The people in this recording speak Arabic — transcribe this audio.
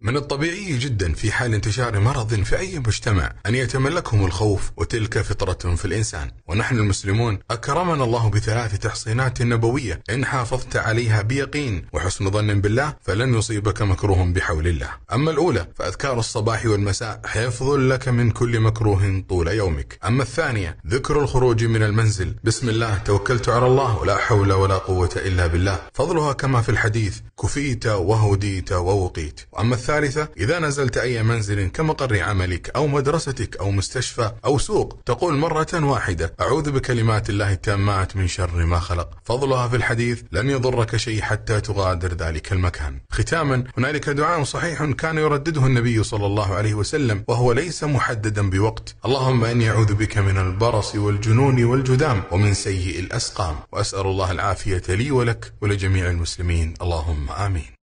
من الطبيعي جدا في حال انتشار مرض في أي مجتمع أن يتملكهم الخوف وتلك فطرة في الإنسان ونحن المسلمون أكرمنا الله بثلاث تحصينات نبوية إن حافظت عليها بيقين وحسن ظن بالله فلن يصيبك مكروه بحول الله أما الأولى فأذكار الصباح والمساء حفظ لك من كل مكروه طول يومك أما الثانية ذكر الخروج من المنزل بسم الله توكلت على الله ولا حول ولا قوة إلا بالله فضلها كما في الحديث كفيت وهديت ووقيت وأما الثالثة إذا نزلت أي منزل كمقر عملك أو مدرستك أو مستشفى أو سوق تقول مرة واحدة أعوذ بكلمات الله التامات من شر ما خلق فضلها في الحديث لن يضرك شيء حتى تغادر ذلك المكان ختاما هنالك دعاء صحيح كان يردده النبي صلى الله عليه وسلم وهو ليس محددا بوقت اللهم أني أعوذ بك من البرص والجنون والجذام ومن سيء الأسقام وأسأل الله العافية لي ولك ولجميع المسلمين اللهم آمين